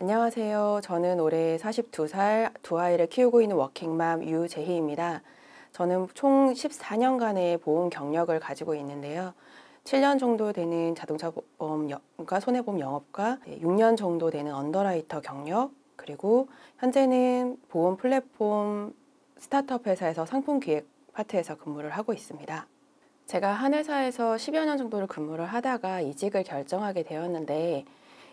안녕하세요. 저는 올해 42살 두 아이를 키우고 있는 워킹맘 유재희입니다. 저는 총 14년간의 보험 경력을 가지고 있는데요. 7년 정도 되는 자동차 보험과 그러니까 손해보험 영업과 6년 예, 정도 되는 언더라이터 경력 그리고 현재는 보험 플랫폼 스타트업 회사에서 상품 기획 파트에서 근무를 하고 있습니다. 제가 한 회사에서 10여 년 정도를 근무를 하다가 이직을 결정하게 되었는데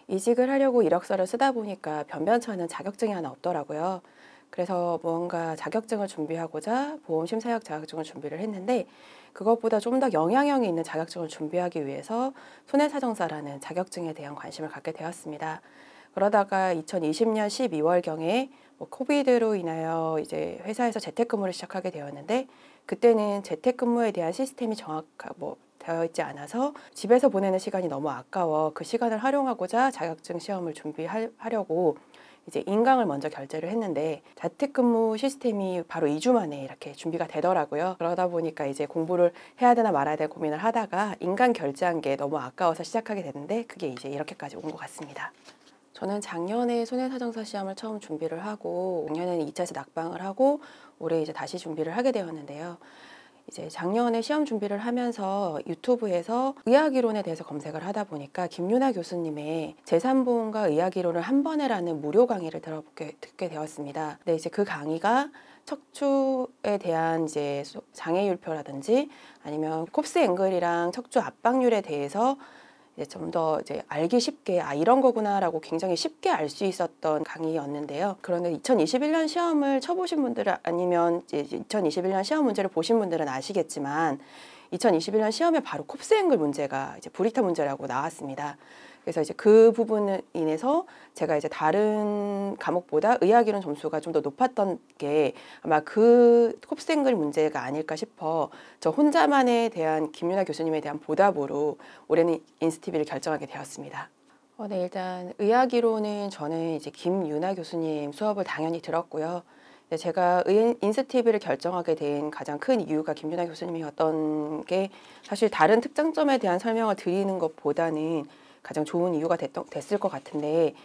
이직을 하려고 이력서를 쓰다 보니까 변변찮은 자격증이 하나 없더라고요. 그래서 뭔가 자격증을 준비하고자 보험심사역 자격증을 준비를 했는데 그것보다 좀 더 영향력이 있는 자격증을 준비하기 위해서 손해사정사라는 자격증에 대한 관심을 갖게 되었습니다. 그러다가 2020년 12월경에 뭐 코비드로 인하여 이제 회사에서 재택근무를 시작하게 되었는데 그때는 재택근무에 대한 시스템이 정확하 뭐 되어 있지 않아서 집에서 보내는 시간이 너무 아까워 그 시간을 활용하고자 자격증 시험을 준비하려고 이제 인강을 먼저 결제를 했는데 자택근무 시스템이 바로 2주 만에 이렇게 준비가 되더라고요. 그러다 보니까 이제 공부를 해야 되나 말아야 되나 고민을 하다가 인강 결제한 게 너무 아까워서 시작하게 됐는데 그게 이제 이렇게까지 온 것 같습니다. 저는 작년에 손해사정사 시험을 처음 준비를 하고 작년에는 2차에서 낙방을 하고 올해 이제 다시 준비를 하게 되었는데요. 이제 작년에 시험 준비를 하면서 유튜브에서 의학이론에 대해서 검색을 하다 보니까 김윤아 교수님의 재산보험과 의학이론을 한 번에라는 무료 강의를 들어보게 듣게 되었습니다. 근데 이제 그 강의가 척추에 대한 이제 장애율표라든지 아니면 콥스 앵글이랑 척추 압박률에 대해서 이제 좀 더 이제 알기 쉽게 아 이런 거구나라고 굉장히 쉽게 알 수 있었던 강의였는데요. 그런데 2021년 시험을 쳐보신 분들 아니면 이제 2021년 시험 문제를 보신 분들은 아시겠지만 2021년 시험에 바로 콥스 앵글 문제가 이제 브리타 문제라고 나왔습니다. 그래서 이제 그부분에 인해서 제가 이제 다른 과목보다 의학 이론 점수가 좀 더 높았던 게 아마 그 콥생글 문제가 아닐까 싶어 저 혼자만에 대한 김윤아 교수님에 대한 보답으로 올해는 인스티비를 결정하게 되었습니다. 어, 네, 일단 의학 이론은 저는 이제 김윤아 교수님 수업을 당연히 들었고요. 제가 인스티비를 결정하게 된 가장 큰 이유가 김윤아 교수님이었던 게 사실 다른 특장점에 대한 설명을 드리는 것보다는 가장 좋은 이유가 됐, 던 됐을 것 같은데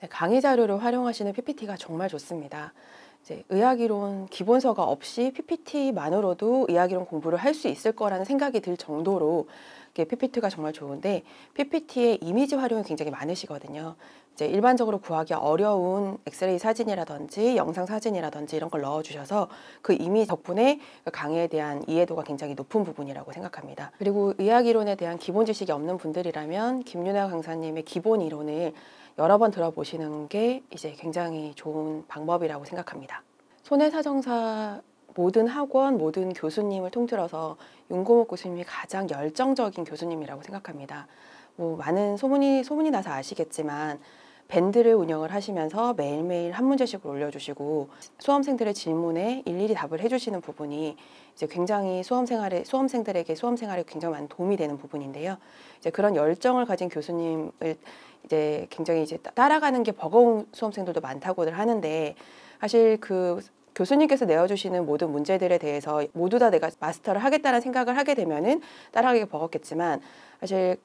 네, 강의 자료를 활용하시는 PPT가 정말 좋습니다. 이제 의학이론 기본서가 없이 PPT만으로도 의학이론 공부를 할 수 있을 거라는 생각이 들 정도로 PPT가 정말 좋은데 PPT의 이미지 활용이 굉장히 많으시거든요. 이제 일반적으로 구하기 어려운 엑스레이 사진이라든지 영상 사진이라든지 이런 걸 넣어주셔서 그 이미 덕분에 강의에 대한 이해도가 굉장히 높은 부분이라고 생각합니다. 그리고 의학 이론에 대한 기본 지식이 없는 분들이라면 김윤아 강사님의 기본 이론을 여러 번 들어보시는 게 이제 굉장히 좋은 방법이라고 생각합니다. 손해사정사 모든 학원, 모든 교수님을 통틀어서 윤고목 교수님이 가장 열정적인 교수님이라고 생각합니다. 뭐 많은 소문이 소문이 나서 아시겠지만 밴드를 운영을 하시면서 매일매일 한 문제씩 올려주시고 수험생들의 질문에 일일이 답을 해주시는 부분이 이제 굉장히 수험생활에 수험생들에게 수험생활에 굉장히 많은 도움이 되는 부분인데요. 이제 그런 열정을 가진 교수님을 이제 굉장히 이제 따라가는 게 버거운 수험생들도 많다고들 하는데 사실 그 교수님께서 내어주시는 모든 문제들에 대해서 모두 다 내가 마스터를 하겠다는 생각을 하게 되면은 따라가기 버겁겠지만 사실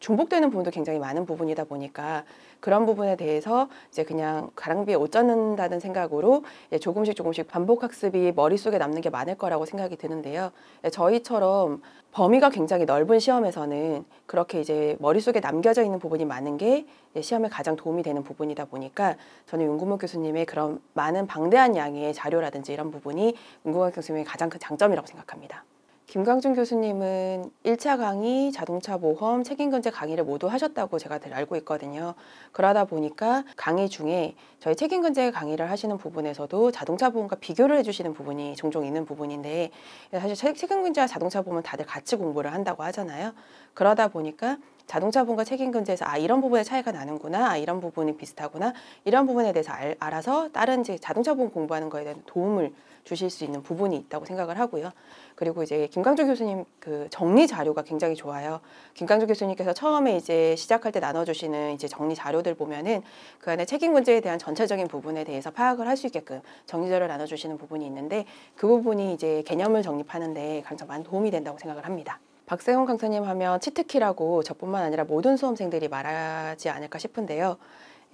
중복되는 부분도 굉장히 많은 부분이다 보니까 그런 부분에 대해서 이제 그냥 가랑비에 옷 젖는다는 생각으로 조금씩 조금씩 반복 학습이 머릿속에 남는 게 많을 거라고 생각이 드는데요. 네, 저희처럼 범위가 굉장히 넓은 시험에서는 그렇게 이제 머릿속에 남겨져 있는 부분이 많은 게 시험에 가장 도움이 되는 부분이다 보니까 저는 윤구모 교수님의 그런 많은 방대한 양의 자료라든지 이런 부분이 윤구모 교수님의 가장 큰 장점이라고 생각합니다. 김광준 교수님은 1차 강의 자동차 보험 책임근제 강의를 모두 하셨다고 제가 알고 있거든요. 그러다 보니까 강의 중에 저희 책임근제 강의를 하시는 부분에서도 자동차 보험과 비교를 해주시는 부분이 종종 있는 부분인데 사실 책임근제와 자동차 보험은 다들 같이 공부를 한다고 하잖아요. 그러다 보니까 자동차 보험과 책임금지에서아 이런 부분에 차이가 나는구나, 아, 이런 부분이 비슷하구나 이런 부분에 대해서 알, 알 아서 다른 이제 자동차 보험 공부하는 거에 대한 도움을 주실 수 있는 부분이 있다고 생각을 하고요. 그리고 이제 김강조 교수님 그 정리 자료가 굉장히 좋아요. 김강조 교수님께서 처음에 이제 시작할 때 나눠주시는 이제 정리 자료들 보면은 그 안에 책임금지에 대한 전체적인 부분에 대해서 파악을 할 수 있게끔 정리 자료를 나눠주시는 부분이 있는데 그 부분이 이제 개념을 정립하는데 가장 많은 도움이 된다고 생각을 합니다. 박세훈 강사님 하면 치트키라고 저뿐만 아니라 모든 수험생들이 말하지 않을까 싶은데요.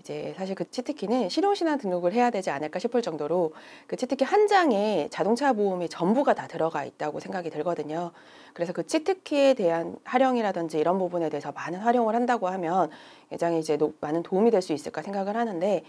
이제 사실 그 치트키는 실용신안 등록을 해야 되지 않을까 싶을 정도로 그 치트키 한 장에 자동차 보험이 전부가 다 들어가 있다고 생각이 들거든요. 그래서 그 치트키에 대한 활용이라든지 이런 부분에 대해서 많은 활용을 한다고 하면 굉장히 이제 많은 도움이 될 수 있을까 생각을 하는데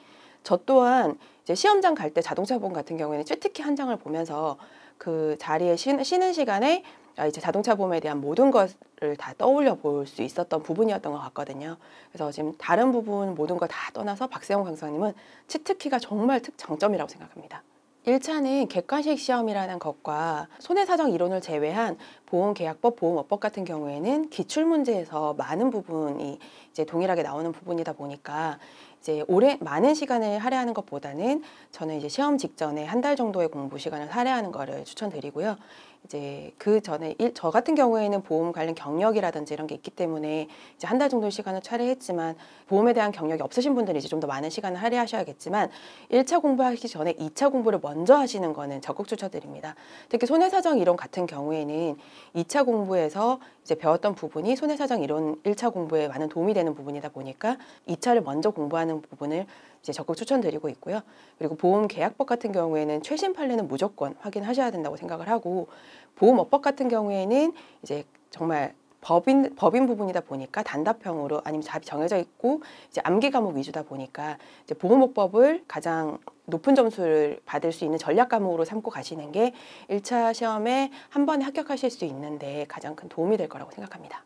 저 또한 이제 시험장 갈 때 자동차 보험 같은 경우에는 치트키 한 장을 보면서 그 자리에 쉬는 시간에 아, 이제 자동차 보험에 대한 모든 것을 다 떠올려 볼 수 있었던 부분이었던 것 같거든요. 그래서 지금 다른 부분 모든 걸 다 떠나서 박세영 강사님은 치트키가 정말 특장점이라고 생각합니다. 1차는 객관식 시험이라는 것과 손해사정 이론을 제외한 보험계약법, 보험업법 같은 경우에는 기출문제에서 많은 부분이 이제 동일하게 나오는 부분이다 보니까 이제 오래 많은 시간을 할애하는 것보다는 저는 이제 시험 직전에 한 달 정도의 공부 시간을 할애하는 것을 추천드리고요. 이제 그 전에 일, 저 같은 경우에는 보험 관련 경력이라든지 이런 게 있기 때문에 이제 한 달 정도 시간을 차리했지만 보험에 대한 경력이 없으신 분들은 이제 좀 더 많은 시간을 할애하셔야겠지만 일차 공부하기 전에 이차 공부를 먼저 하시는 거는 적극 추천드립니다. 특히 손해사정 이론 같은 경우에는 이차 공부에서 이제 배웠던 부분이 손해사정 이론 일차 공부에 많은 도움이 되는 부분이다 보니까 이차를 먼저 공부하는 부분을 이제 적극 추천드리고 있고요. 그리고 보험 계약법 같은 경우에는 최신 판례는 무조건 확인하셔야 된다고 생각을 하고 보험업법 같은 경우에는 이제 정말 법인 법인 부분이다 보니까 단답형으로 아니면 답이 정해져 있고 이제 암기 과목 위주다 보니까 이제 보험업법을 가장 높은 점수를 받을 수 있는 전략 과목으로 삼고 가시는 게 1차 시험에 한 번에 합격하실 수 있는데 가장 큰 도움이 될 거라고 생각합니다.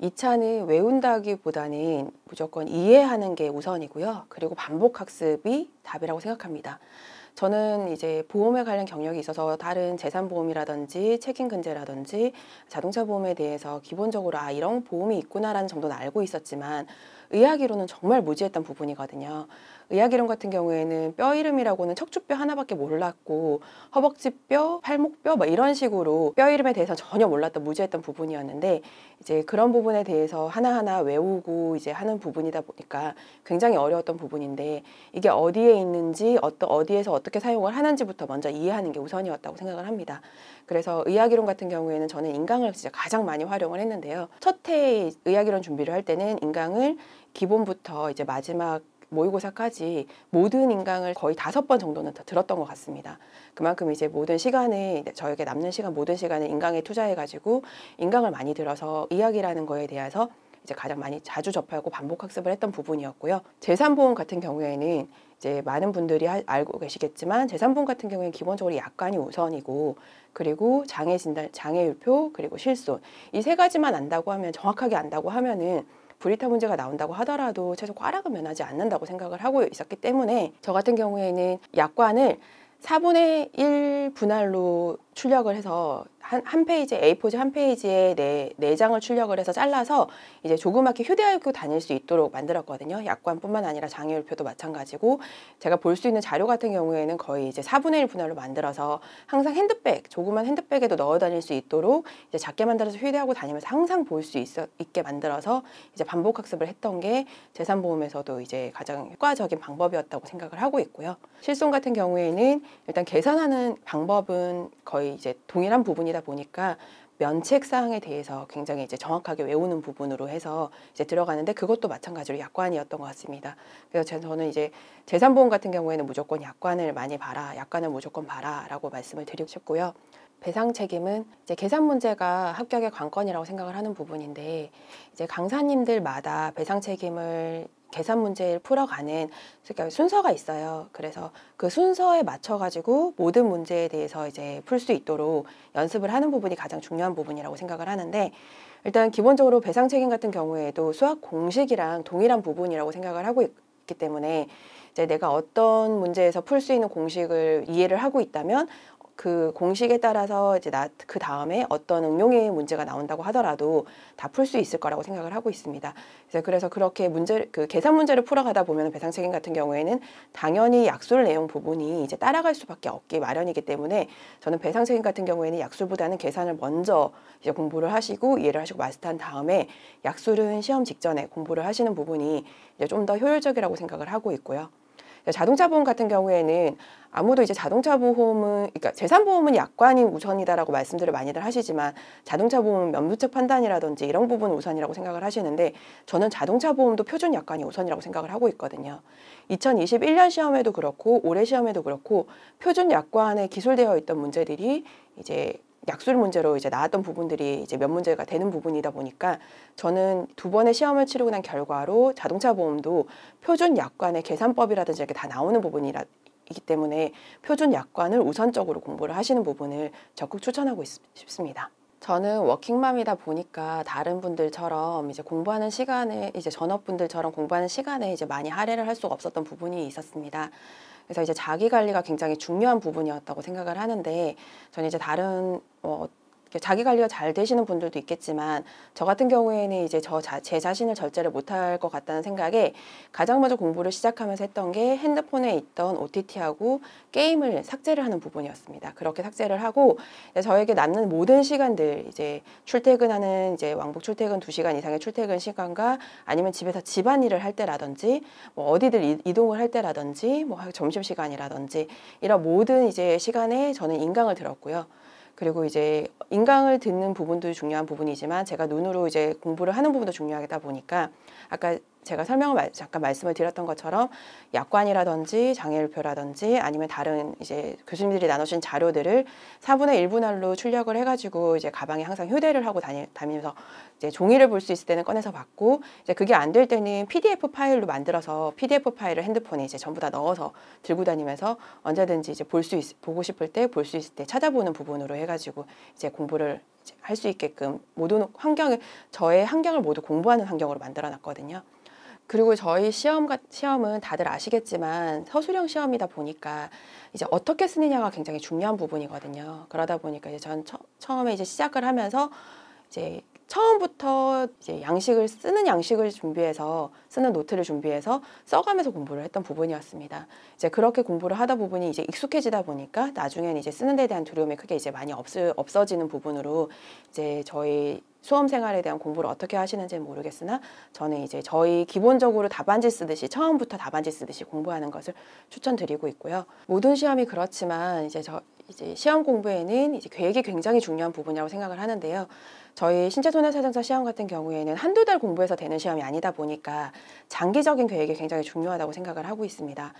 이차는 외운다기보다는 무조건 이해하는 게 우선이고요. 그리고 반복 학습이 답이라고 생각합니다. 저는 이제 보험에 관련 경력이 있어서 다른 재산보험이라든지 책임근제라든지 자동차 보험에 대해서 기본적으로 아 이런 보험이 있구나라는 정도는 알고 있었지만 의학이로는 정말 무지했던 부분이거든요. 의학이론 같은 경우에는 뼈 이름이라고는 척추뼈 하나밖에 몰랐고 허벅지뼈, 팔목뼈 뭐 이런 식으로 뼈 이름에 대해서 전혀 몰랐던 무지했던 부분이었는데 이제 그런 부분에 대해서 하나하나 외우고 이제 하는 부분이다 보니까 굉장히 어려웠던 부분인데 이게 어디에 있는지 어떤 어디에서 어떻게 사용을 하는지부터 먼저 이해하는 게 우선이었다고 생각을 합니다. 그래서 의학이론 같은 경우에는 저는 인강을 진짜 가장 많이 활용을 했는데요. 첫해 의학이론 준비를 할 때는 인강을 기본부터 이제 마지막 모의고사까지 모든 인강을 거의 다섯 번 정도는 더 들었던 것 같습니다. 그만큼 이제 모든 시간에 저에게 남는 시간 모든 시간을 인강에 투자해가지고 인강을 많이 들어서 이야기라는 거에 대해서 이제 가장 많이 자주 접하고 반복 학습을 했던 부분이었고요. 재산보험 같은 경우에는 이제 많은 분들이 하, 알고 계시겠지만 재산보험 같은 경우에는 기본적으로 약관이 우선이고 그리고 장애 진단, 장애 율표 그리고 실손 이 세 가지만 안다고 하면 정확하게 안다고 하면은 브리타 문제가 나온다고 하더라도 최소 과락은 면하지 않는다고 생각을 하고 있었기 때문에 저 같은 경우에는 약관을 4분의 1 분할로 출력을 해서 한, 한 페이지 A4지 한 페이지에 네, 네 장을 출력을 해서 잘라서 이제 조그맣게 휴대하고 다닐 수 있도록 만들었거든요. 약관뿐만 아니라 장애율표도 마찬가지고 제가 볼 수 있는 자료 같은 경우에는 거의 이제 4분의 1 분할로 만들어서 항상 핸드백, 조그만 핸드백에도 넣어 다닐 수 있도록 이제 작게 만들어서 휴대하고 다니면서 항상 볼 수 있게 만들어서 이제 반복 학습을 했던 게 재산보험에서도 이제 가장 효과적인 방법이었다고 생각을 하고 있고요. 실손 같은 경우에는 일단 계산하는 방법은 거의 거의 이제 동일한 부분이다 보니까 면책 사항에 대해서 굉장히 이제 정확하게 외우는 부분으로 해서 이제 들어가는데 그것도 마찬가지로 약관이었던 것 같습니다. 그래서 저는 이제 재산보험 같은 경우에는 무조건 약관을 많이 봐라, 약관을 무조건 봐라라고 말씀을 드리고 싶고요. 배상 책임은 이제 계산 문제가 합격의 관건이라고 생각을 하는 부분인데 이제 강사님들마다 배상 책임을 계산 문제를 풀어가는 그러니까 순서가 있어요. 그래서 그 순서에 맞춰가지고 모든 문제에 대해서 이제 풀 수 있도록 연습을 하는 부분이 가장 중요한 부분이라고 생각을 하는데 일단 기본적으로 배상 책임 같은 경우에도 수학 공식이랑 동일한 부분이라고 생각을 하고 있기 때문에 이제 내가 어떤 문제에서 풀 수 있는 공식을 이해를 하고 있다면 그 공식에 따라서 이제 그 다음에 어떤 응용의 문제가 나온다고 하더라도 다 풀 수 있을 거라고 생각을 하고 있습니다. 그래서, 그래서 그렇게 문제, 그 계산 문제를 풀어가다 보면 배상 책임 같은 경우에는 당연히 약술 내용 부분이 이제 따라갈 수밖에 없기 마련이기 때문에 저는 배상 책임 같은 경우에는 약술보다는 계산을 먼저 이제 공부를 하시고 이해를 하시고 마스터한 다음에 약술은 시험 직전에 공부를 하시는 부분이 이제 좀 더 효율적이라고 생각을 하고 있고요. 그러니까 자동차 보험 같은 경우에는 아무도 이제 자동차 보험은 그러니까 재산 보험은 약관이 우선이다라고 말씀들을 많이들 하시지만 자동차 보험은 면부책 판단이라든지 이런 부분 우선이라고 생각을 하시는데 저는 자동차 보험도 표준 약관이 우선이라고 생각을 하고 있거든요. 2021년 시험에도 그렇고 올해 시험에도 그렇고 표준 약관에 기술되어 있던 문제들이 이제 약술 문제로 이제 나왔던 부분들이 이제 몇 문제가 되는 부분이다 보니까 저는 두 번의 시험을 치르고 난 결과로 자동차 보험도 표준 약관의 계산법이라든지 이렇게 다 나오는 부분이라 이기 때문에 표준 약관을 우선적으로 공부를 하시는 부분을 적극 추천하고 싶습니다. 저는 워킹맘이다 보니까 다른 분들처럼 이제 공부하는 시간에 이제 전업분들처럼 공부하는 시간에 이제 많이 할애를 할 수가 없었던 부분이 있었습니다. 그래서 이제 자기 관리가 굉장히 중요한 부분이었다고 생각을 하는데 저는 이제 다른 어, 자기 관리가 잘 되시는 분들도 있겠지만 저 같은 경우에는 이제 저 제 자신을 절제를 못할 것 같다는 생각에 가장 먼저 공부를 시작하면서 했던 게 핸드폰에 있던 OTT하고 게임을 삭제를 하는 부분이었습니다. 그렇게 삭제를 하고 저에게 남는 모든 시간들 이제 출퇴근하는 이제 왕복 출퇴근 두시간 이상의 출퇴근 시간과 아니면 집에서 집안일을 할 때라든지 뭐 어디들 이동을 할 때라든지 뭐 점심시간이라든지 이런 모든 이제 시간에 저는 인강을 들었고요. 그리고 이제 인강을 듣는 부분도 중요한 부분이지만 제가 눈으로 이제 공부를 하는 부분도 중요하다 보니까 아까 제가 설명을 말, 잠깐 말씀을 드렸던 것처럼 약관이라든지 장애율표라든지 아니면 다른 이제 교수님들이 나눠주신 자료들을 4분의 1분 할로 출력을 해가지고 이제 가방에 항상 휴대를 하고 다니, 다니면서 이제 종이를 볼 수 있을 때는 꺼내서 받고 이제 그게 안 될 때는 PDF 파일로 만들어서 PDF 파일을 핸드폰에 이제 전부 다 넣어서 들고 다니면서 언제든지 이제 볼수 있, 보고 싶을 때 볼 수 있을 때 찾아보는 부분으로 해가지고 이제 공부를 할 수 있게끔 모든 환경을 저의 환경을 모두 공부하는 환경으로 만들어 놨거든요. 그리고 저희 시험, 시험은 다들 아시겠지만 서술형 시험이다 보니까 이제 어떻게 쓰느냐가 굉장히 중요한 부분이거든요. 그러다 보니까 이제 전 처, 처음에 이제 시작을 하면서 이제 처음부터 이제 양식을 쓰는 양식을 준비해서 쓰는 노트를 준비해서 써가면서 공부를 했던 부분이었습니다. 이제 그렇게 공부를 하다 부분 이제 이 익숙해지다 보니까 나중에는 이제 쓰는 데 대한 두려움이 크게 이제 많이 없 없어지는 부분으로 이제 저희 수험 생활에 대한 공부를 어떻게 하시는지 모르겠으나 저는 이제 저희 기본적으로 답안지 쓰듯이 처음부터 답안지 쓰듯이 공부하는 것을 추천드리고 있고요. 모든 시험이 그렇지만 이제 저 이제 시험 공부에는 이제 계획이 굉장히 중요한 부분이라고 생각을 하는데요. 저희 신체 손해사정사 시험 같은 경우에는 한두 달 공부해서 되는 시험이 아니다 보니까 장기적인 계획이 굉장히 중요하다고 생각을 하고 있습니다.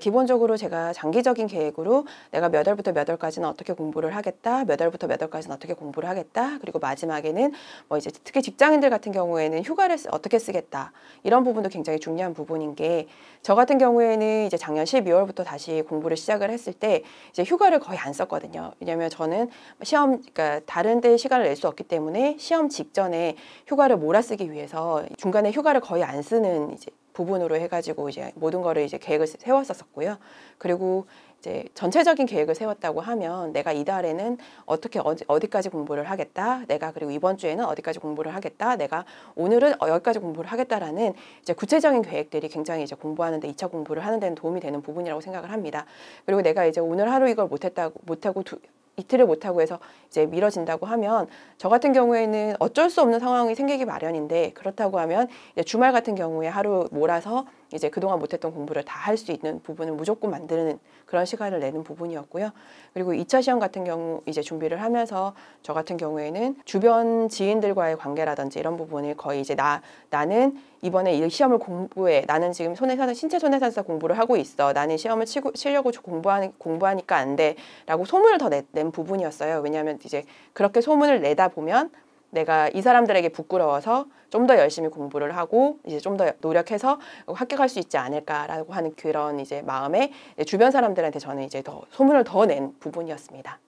기본적으로 제가 장기적인 계획으로 내가 몇 월부터 몇 월까지는 어떻게 공부를 하겠다, 몇 월부터 몇 월까지는 어떻게 공부를 하겠다, 그리고 마지막에는 뭐 이제 특히 직장인들 같은 경우에는 휴가를 어떻게 쓰겠다 이런 부분도 굉장히 중요한 부분인 게 저 같은 경우에는 이제 작년 12월부터 다시 공부를 시작을 했을 때 이제 휴가를 거의 안 썼거든요. 왜냐면 저는 시험 그러니까 다른 데 시간을 낼 수 없기 때문에 시험 직전에 휴가를 몰아쓰기 위해서 중간에 휴가를 거의 안 쓰는 이제 부분으로 해가지고 이제 모든 거를 이제 계획을 세웠었고요 그리고 이제 전체적인 계획을 세웠다고 하면 내가 이달에는 어떻게 어디, 까지 공부를 하겠다, 내가 그리고 이번 주에는 어디까지 공부를 하겠다, 내가 오늘은 어, 여기까지 공부를 하겠다라는 이제 구체적인 계획들이 굉장히 이제 공부하는데 2차 공부를 하는 데는 도움이 되는 부분이라고 생각을 합니다. 그리고 내가 이제 오늘 하루 이걸 못했다고 못하고 두, 이틀을 못하고 해서 이제 미뤄진다고 하면 저 같은 경우에는 어쩔 수 없는 상황이 생기기 마련인데 그렇다고 하면 주말 같은 경우에 하루 몰아서 이제 그동안 못했던 공부를 다 할 수 있는 부분을 무조건 만드는 그런 시간을 내는 부분이었고요. 그리고 2차 시험 같은 경우 이제 준비를 하면서 저 같은 경우에는 주변 지인들과의 관계라든지 이런 부분을 거의 이제 나, 나는 이번에 이 시험을 공부해. 나는 지금 손해사상, 신체 손해산사 공부를 하고 있어. 나는 시험을 치고, 치려고 공부하니, 공부하니까 안 돼. 라고 소문을 더 내, 낸 부분이었어요. 왜냐하면 이제 그렇게 소문을 내다 보면 내가 이 사람들에게 부끄러워서 좀 더 열심히 공부를 하고 이제 좀 더 노력해서 합격할 수 있지 않을까라고 하는 그런 이제 마음에 주변 사람들한테 저는 이제 더 소문을 더 낸 부분이었습니다.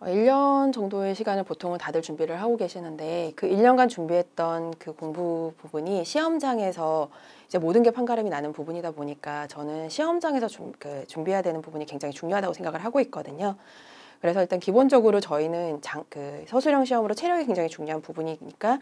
1년 어, 정도의 시간을 보통은 다들 준비를 하고 계시는데 그 1년간 준비했던 그 공부 부분이 시험장에서 이제 모든 게 판가름이 나는 부분이다 보니까 저는 시험장에서 좀, 그 준비해야 되는 부분이 굉장히 중요하다고 생각을 하고 있거든요. 그래서 일단 기본적으로 저희는 장, 그 서술형 시험으로 체력이 굉장히 중요한 부분이니까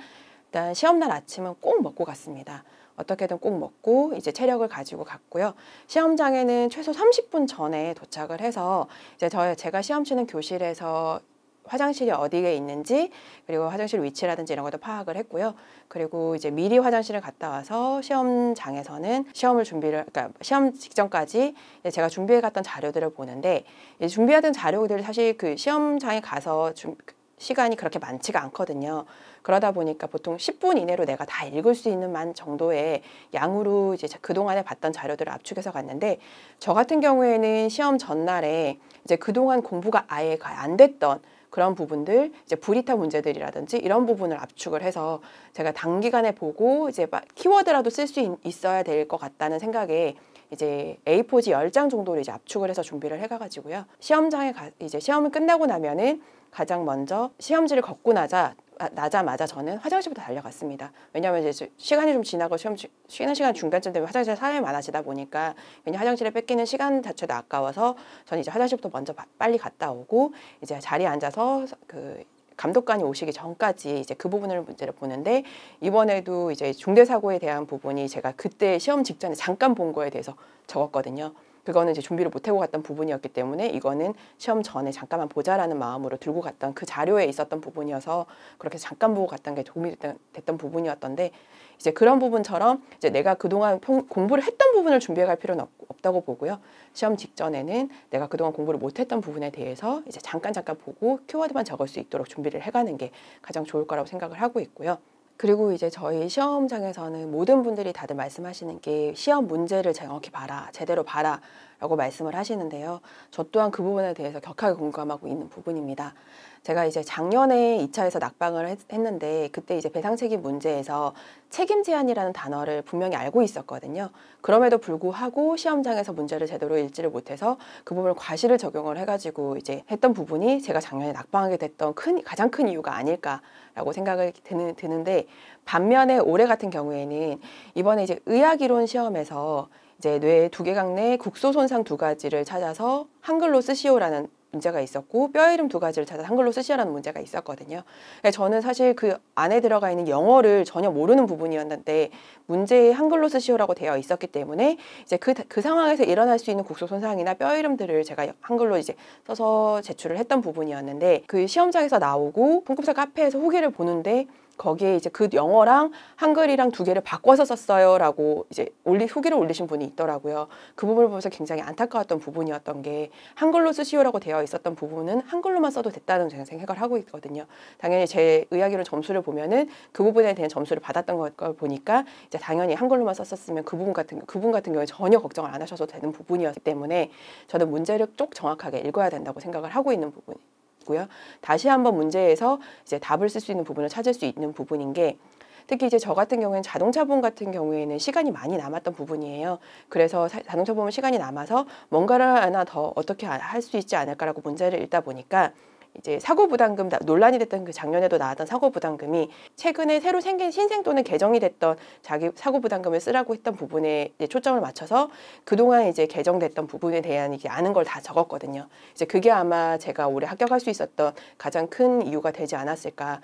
일단 시험날 아침은 꼭 먹고 갔습니다. 어떻게든 꼭 먹고 이제 체력을 가지고 갔고요. 시험장에는 최소 30분 전에 도착을 해서 이제 저 제가 시험 치는 교실에서 화장실이 어디에 있는지 그리고 화장실 위치라든지 이런 것도 파악을 했고요. 그리고 이제 미리 화장실을 갔다 와서 시험장에서는 시험을 준비를 그러니까 시험 직전까지 제가 준비해 갔던 자료들을 보는데 준비하던 자료들을 사실 그 시험장에 가서 준 시간이 그렇게 많지가 않거든요. 그러다 보니까 보통 10분 이내로 내가 다 읽을 수 있는 만 정도의 양으로 이제 그동안에 봤던 자료들을 압축해서 갔는데 저 같은 경우에는 시험 전날에 이제 그동안 공부가 아예 안 됐던 그런 부분들 이제 불이타 문제들이라든지 이런 부분을 압축을 해서 제가 단기간에 보고 이제 키워드라도 쓸 수 있어야 될 것 같다는 생각에 이제 A4지 열 장 정도를 이제 압축을 해서 준비를 해가가지고요. 시험장에 가, 이제 시험을 끝나고 나면은 가장 먼저 시험지를 걷고 나자 아, 나자마자 저는 화장실부터 달려갔습니다. 왜냐하면 이제 시간이 좀 지나고 시험 쉬는 시간 중간쯤 되면 화장실 사람이 많아지다 보니까 그냥 화장실에 뺏기는 시간 자체도 아까워서 저는 이제 화장실부터 먼저 빨리 갔다 오고 이제 자리에 앉아서 그 감독관이 오시기 전까지 이제 그 부분을 문제를 보는데 이번에도 이제 중대 사고에 대한 부분이 제가 그때 시험 직전에 잠깐 본 거에 대해서 적었거든요. 그거는 이제 준비를 못하고 갔던 부분이었기 때문에 이거는 시험 전에 잠깐만 보자라는 마음으로 들고 갔던 그 자료에 있었던 부분이어서 그렇게 잠깐 보고 갔던 게 도움이 됐던, 됐던 부분이었던데 이제 그런 부분처럼 이제 내가 그동안 평, 공부를 했던 부분을 준비해 갈 필요는 없, 다고 보고요. 시험 직전에는 내가 그동안 공부를 못했던 부분에 대해서 이제 잠깐 잠깐 보고 키워드만 적을 수 있도록 준비를 해가는 게 가장 좋을 거라고 생각을 하고 있고요. 그리고 이제 저희 시험장에서는 모든 분들이 다들 말씀하시는 게 시험 문제를 정확히 봐라, 제대로 봐라 라고 말씀을 하시는데요. 저 또한 그 부분에 대해서 격하게 공감하고 있는 부분입니다. 제가 이제 작년에 2차에서 낙방을 했, 는데 그때 이제 배상 책임 문제에서 책임 제한이라는 단어를 분명히 알고 있었거든요. 그럼에도 불구하고 시험장에서 문제를 제대로 읽지를 못해서 그 부분을 과실을 적용을 해가지고 이제 했던 부분이 제가 작년에 낙방하게 됐던 큰 가장 큰 이유가 아닐까라고 생각을 드는, 드는데 반면에 올해 같은 경우에는 이번에 이제 의학이론 시험에서 이제 뇌 두개강 내 국소 손상 두 가지를 찾아서 한글로 쓰시오라는 문제가 있었고 뼈 이름 두 가지를 찾아 한글로 쓰시라는 문제가 있었거든요. 그러니까 저는 사실 그 안에 들어가 있는 영어를 전혀 모르는 부분이었는데 문제에 한글로 쓰시오라고 되어 있었기 때문에 이제 그, 그 상황에서 일어날 수 있는 국소 손상이나 뼈 이름들을 제가 한글로 이제 써서 제출을 했던 부분이었는데 그 시험장에서 나오고 통급사 카페에서 후기를 보는데 거기에 이제 그 영어랑 한글이랑 두 개를 바꿔서 썼어요라고 이제 올리 후기를 올리신 분이 있더라고요. 그 부분을 보면서 굉장히 안타까웠던 부분이었던 게 한글로 쓰시오라고 되어 있었던 부분은 한글로만 써도 됐다는 제가 생각을 하고 있거든요. 당연히 제 의학이론 점수를 보면은 그 부분에 대한 점수를 받았던 걸 보니까 이제 당연히 한글로만 썼었으면 그 부분 같은 그분 같은 경우에 전혀 걱정을 안 하셔도 되는 부분이었기 때문에 저는 문제를 쭉 정확하게 읽어야 된다고 생각을 하고 있는 부분이 있고요. 다시 한번 문제에서 이제 답을 쓸 수 있는 부분을 찾을 수 있는 부분인 게 특히 이제 저 같은 경우에는 자동차 보험 같은 경우에는 시간이 많이 남았던 부분이에요. 그래서 자동차 보험 시간이 남아서 뭔가를 하나 더 어떻게 할 수 있지 않을까라고 문제를 읽다 보니까 이제 사고부담금 논란이 됐던 그 작년에도 나왔던 사고부담금이 최근에 새로 생긴 신생 또는 개정이 됐던 자기 사고부담금을 쓰라고 했던 부분에 이제 초점을 맞춰서 그동안 이제 개정됐던 부분에 대한 이게 아는 걸 다 적었거든요. 이제 그게 아마 제가 올해 합격할 수 있었던 가장 큰 이유가 되지 않았을까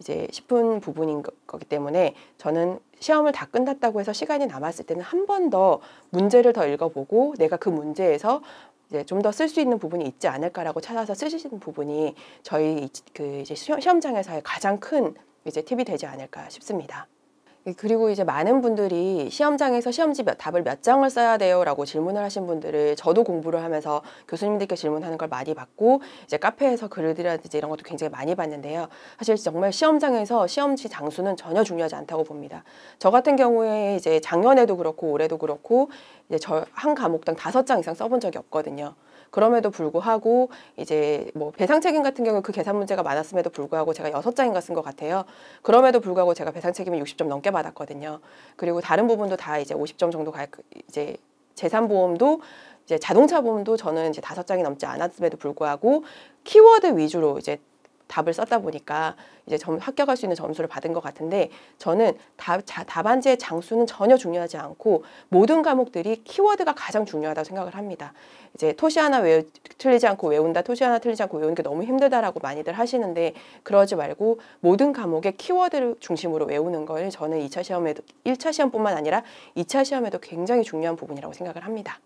이제 싶은 부분인 거기 때문에 저는 시험을 다 끝났다고 해서 시간이 남았을 때는 한 번 더 문제를 더 읽어보고 내가 그 문제에서 이제 좀더 쓸 수 있는 부분이 있지 않을까라고 찾아서 쓰시는 부분이 저희 그 이제 시험장에서의 가장 큰 이제 팁이 되지 않을까 싶습니다. 그리고 이제 많은 분들이 시험장에서 시험지 몇, 답을 몇 장을 써야 돼요 라고 질문을 하신 분들을 저도 공부를 하면서 교수님들께 질문하는 걸 많이 받고 이제 카페에서 글들이라든지 이런 것도 굉장히 많이 봤는데요. 사실 정말 시험장에서 시험지 장수는 전혀 중요하지 않다고 봅니다. 저 같은 경우에 이제 작년에도 그렇고 올해도 그렇고 이제 저 한 과목당 다섯 장 이상 써본 적이 없거든요. 그럼에도 불구하고 이제 뭐 배상 책임 같은 경우 그 계산 문제가 많았음에도 불구하고 제가 여섯 장인가 쓴 것 같아요. 그럼에도 불구하고 제가 배상 책임을 60점 넘게 받았거든요. 그리고 다른 부분도 다 이제 50점 정도 가 그 이제 재산 보험도 이제 자동차 보험도 저는 이제 다섯 장이 넘지 않았음에도 불구하고 키워드 위주로 이제 답을 썼다 보니까 이제 점, 합격할 수 있는 점수를 받은 것 같은데 저는 답, 자, 답안지의 장수는 전혀 중요하지 않고 모든 과목들이 키워드가 가장 중요하다고 생각을 합니다. 이제 토시 하나 외우, 틀리지 않고 외운다, 토시 하나 틀리지 않고 외우는 게 너무 힘들다라고 많이들 하시는데 그러지 말고 모든 과목의 키워드를 중심으로 외우는 걸 저는 2차 시험에도 1차 시험뿐만 아니라 2차 시험에도 굉장히 중요한 부분이라고 생각을 합니다.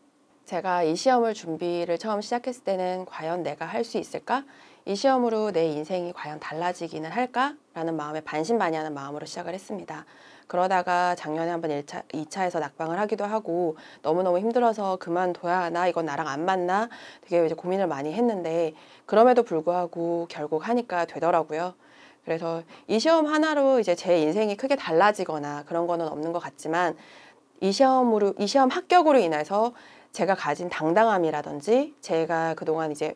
제가 이 시험을 준비를 처음 시작했을 때는 과연 내가 할 수 있을까? 이 시험으로 내 인생이 과연 달라지기는 할까라는 마음에 반신반의하는 마음으로 시작을 했습니다. 그러다가 작년에 한번 1차, 2차에서 낙방을 하기도 하고 너무너무 힘들어서 그만둬야 하나 이건 나랑 안 맞나 되게 이제 고민을 많이 했는데 그럼에도 불구하고 결국 하니까 되더라고요. 그래서 이 시험 하나로 이제 제 인생이 크게 달라지거나 그런 거는 없는 것 같지만 이 시험으로 이 시험 합격으로 인해서 제가 가진 당당함이라든지 제가 그동안 이제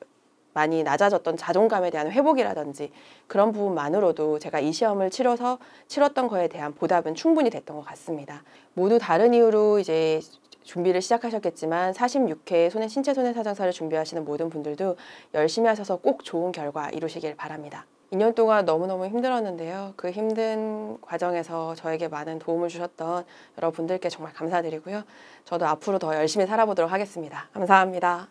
많이 낮아졌던 자존감에 대한 회복이라든지 그런 부분만으로도 제가 이 시험을 치러서 치렀던 거에 대한 보답은 충분히 됐던 것 같습니다. 모두 다른 이유로 이제 준비를 시작하셨겠지만 46회 손해 신체 손해 사정사를 준비하시는 모든 분들도 열심히 하셔서 꼭 좋은 결과 이루시길 바랍니다. 2년 동안 너무너무 힘들었는데요. 그 힘든 과정에서 저에게 많은 도움을 주셨던 여러분들께 정말 감사드리고요. 저도 앞으로 더 열심히 살아보도록 하겠습니다. 감사합니다.